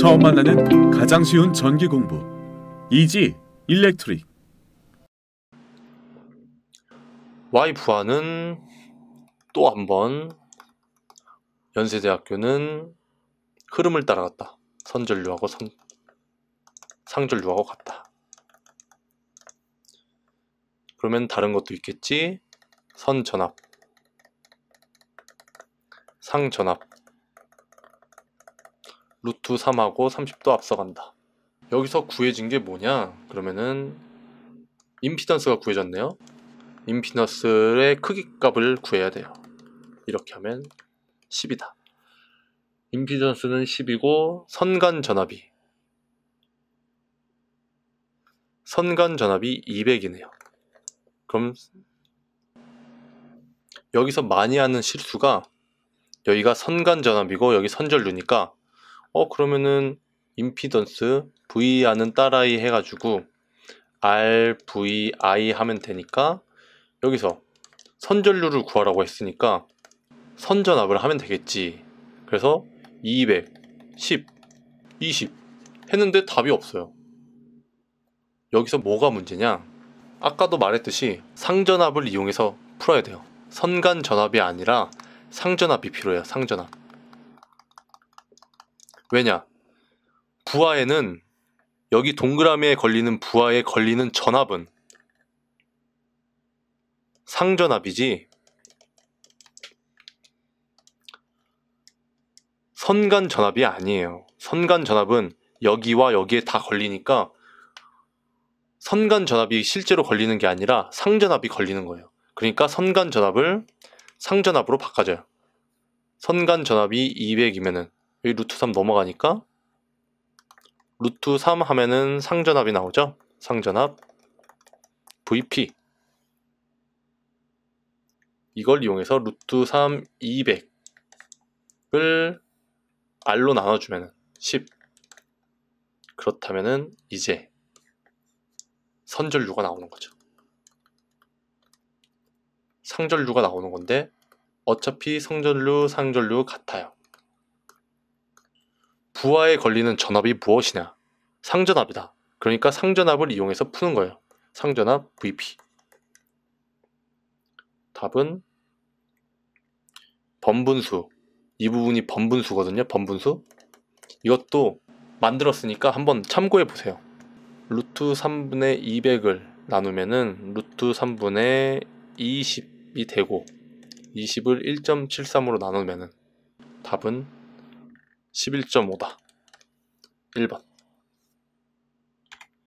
처음 만나는 가장 쉬운 전기 공부 이지 일렉트릭 와이프와는 또 한 번 연세대학교는 흐름을 따라갔다. 선전류하고 선, 상전류하고 같다. 그러면 다른 것도 있겠지? 선전압, 상전압, 루트 3하고 30도 앞서간다. 여기서 구해진 게 뭐냐? 그러면은 임피던스가 구해졌네요. 임피던스의 크기 값을 구해야 돼요. 이렇게 하면 10이다. 임피던스는 10이고 선간 전압이 선간 전압이 200이네요. 그럼 여기서 많이 하는 실수가 여기가 선간 전압이고 여기 선전류니까 어 그러면은 임피던스 v r 는 따라이 해가지고 RVI 하면 되니까 여기서 선전류를 구하라고 했으니까 선전압을 하면 되겠지 그래서 200, 10, 20 했는데 답이 없어요 여기서 뭐가 문제냐 아까도 말했듯이 상전압을 이용해서 풀어야 돼요 선간전압이 아니라 상전압이 필요해요 상전압 왜냐? 부하에는 여기 동그라미에 걸리는 부하에 걸리는 전압은 상전압이지 선간 전압이 아니에요. 선간 전압은 여기와 여기에 다 걸리니까 선간 전압이 실제로 걸리는 게 아니라 상전압이 걸리는 거예요. 그러니까 선간 전압을 상전압으로 바꿔줘요. 선간 전압이 200이면은 여기 루트 3 넘어가니까 루트 3 하면은 상전압이 나오죠. 상전압 VP 이걸 이용해서 루트 3 200을 R로 나눠주면 10 그렇다면은 이제 선전류가 나오는 거죠. 상전류가 나오는 건데 어차피 성전류, 상전류 같아요. 부하에 걸리는 전압이 무엇이냐? 상전압이다. 그러니까 상전압을 이용해서 푸는 거예요. 상전압 VP. 답은 번분수. 이 부분이 번분수거든요. 번분수. 이것도 만들었으니까 한번 참고해 보세요. 루트 3분의 200을 나누면은 루트 3분의 20이 되고 20을 1.73으로 나누면은 답은 11.5다. 1번.